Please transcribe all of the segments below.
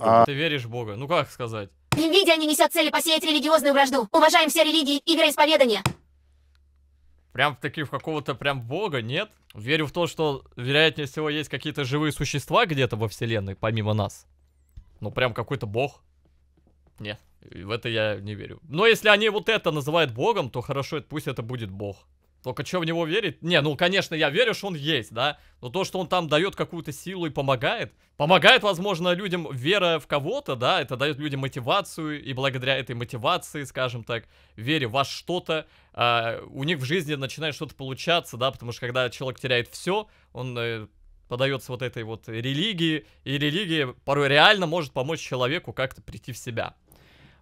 А... Ты веришь в Бога? Ну как сказать? Нинвидия не несет цели посеять религиозную вражду. Уважаем все религии и вероисповедания. Прям таки в какого-то прям бога, нет? Верю в то, что, вероятнее всего, есть какие-то живые существа где-то во вселенной, помимо нас. Ну прям какой-то бог. Нет, в это я не верю. Но если они вот это называют богом, то хорошо, пусть это будет бог. Только что в него верить? Не, ну, конечно, я верю, что он есть, да? Но то, что он там дает какую-то силу и помогает, помогает, возможно, людям вера в кого-то, да, это дает людям мотивацию, и благодаря этой мотивации, скажем так, вере во что-то, э, у них в жизни начинает что-то получаться, да, потому что когда человек теряет все, он э, подается вот этой вот религии, и религия порой реально может помочь человеку как-то прийти в себя.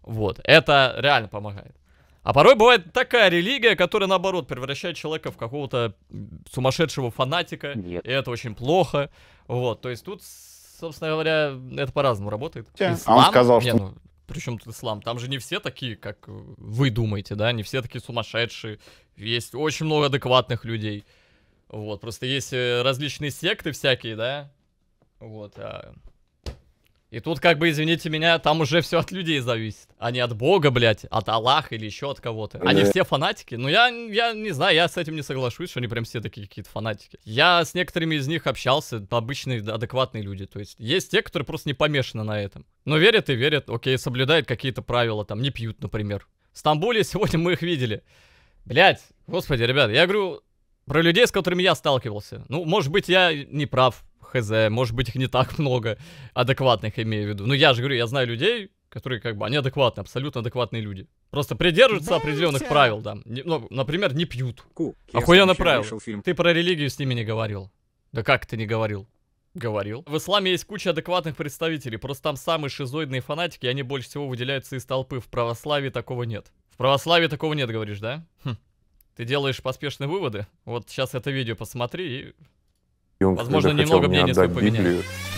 Вот, это реально помогает. А порой бывает такая религия, которая наоборот превращает человека в какого-то сумасшедшего фанатика. Нет. И это очень плохо. Вот, то есть тут, собственно говоря, это по-разному работает. Ислам, а он сказал, не, что... Ну, причем тут ислам? Там же не все такие, как вы думаете, да? Не все такие сумасшедшие. Есть очень много адекватных людей. Вот, просто есть э, различные секты всякие, да? Вот, а и тут, как бы, извините меня, там уже все от людей зависит. А не от Бога, блядь, от Аллаха или еще от кого-то. Они все фанатики. Ну, я, я не знаю, я с этим не соглашусь, что они прям все такие какие-то фанатики. Я с некоторыми из них общался, обычные, адекватные люди. То есть, есть те, которые просто не помешаны на этом. Но верят и верят, окей, соблюдают какие-то правила, там, не пьют, например. В Стамбуле сегодня мы их видели. Блядь, господи, ребят, я говорю про людей, с которыми я сталкивался. Ну, может быть, я не прав, хз, может быть их не так много, адекватных имею в виду. Ну я же говорю, я знаю людей, которые как бы, они адекватны, абсолютно адекватные люди. Просто придерживаются определенных правил, да. Не, ну, например, не пьют. Ку, Охуенно правил. Фильм. Ты про религию с ними не говорил. Да как ты не говорил? Говорил. В исламе есть куча адекватных представителей, просто там самые шизоидные фанатики, они больше всего выделяются из толпы. В православии такого нет. В православии такого нет, говоришь, да? Хм. Ты делаешь поспешные выводы. Вот сейчас это видео посмотри и и он Возможно, когда немного хотел мне отдать Библию, поменять.